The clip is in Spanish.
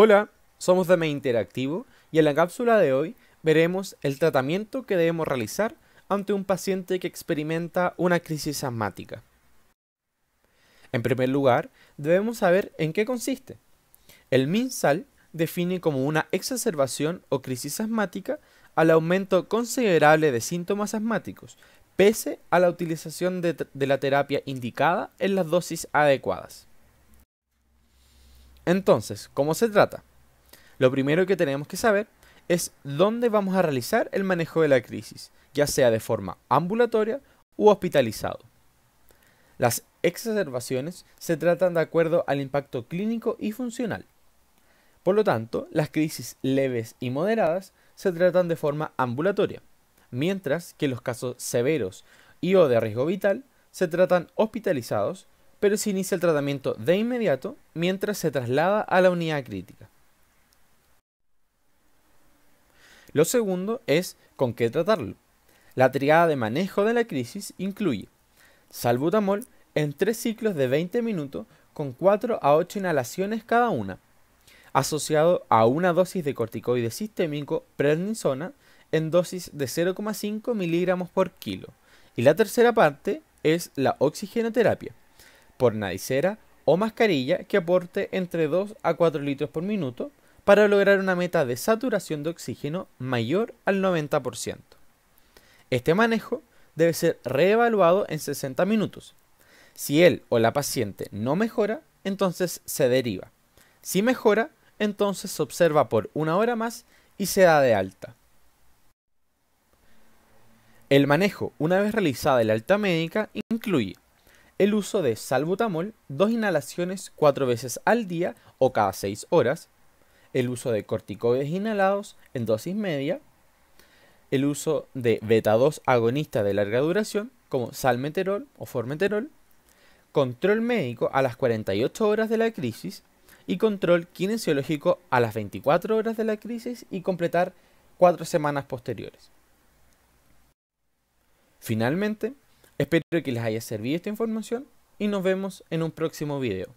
Hola, somos de Me Interactivo y en la cápsula de hoy veremos el tratamiento que debemos realizar ante un paciente que experimenta una crisis asmática. En primer lugar, debemos saber en qué consiste. El MinSal define como una exacerbación o crisis asmática al aumento considerable de síntomas asmáticos, pese a la utilización de, de la terapia indicada en las dosis adecuadas. Entonces, ¿cómo se trata? Lo primero que tenemos que saber es dónde vamos a realizar el manejo de la crisis, ya sea de forma ambulatoria u hospitalizado. Las exacerbaciones se tratan de acuerdo al impacto clínico y funcional. Por lo tanto, las crisis leves y moderadas se tratan de forma ambulatoria, mientras que los casos severos y o de riesgo vital se tratan hospitalizados pero se inicia el tratamiento de inmediato mientras se traslada a la unidad crítica. Lo segundo es con qué tratarlo. La triada de manejo de la crisis incluye salbutamol en tres ciclos de 20 minutos con 4 a 8 inhalaciones cada una, asociado a una dosis de corticoide sistémico prednisona en dosis de 0,5 miligramos por kilo. Y la tercera parte es la oxigenoterapia, por nadicera o mascarilla que aporte entre 2 a 4 litros por minuto para lograr una meta de saturación de oxígeno mayor al 90%. Este manejo debe ser reevaluado en 60 minutos. Si él o la paciente no mejora, entonces se deriva. Si mejora, entonces se observa por una hora más y se da de alta. El manejo, una vez realizada la alta médica, incluye el uso de salbutamol, dos inhalaciones cuatro veces al día o cada seis horas, el uso de corticoides inhalados en dosis media, el uso de beta-2 agonistas de larga duración como salmeterol o formeterol, control médico a las 48 horas de la crisis y control kinesiológico a las 24 horas de la crisis y completar cuatro semanas posteriores. Finalmente, Espero que les haya servido esta información y nos vemos en un próximo video.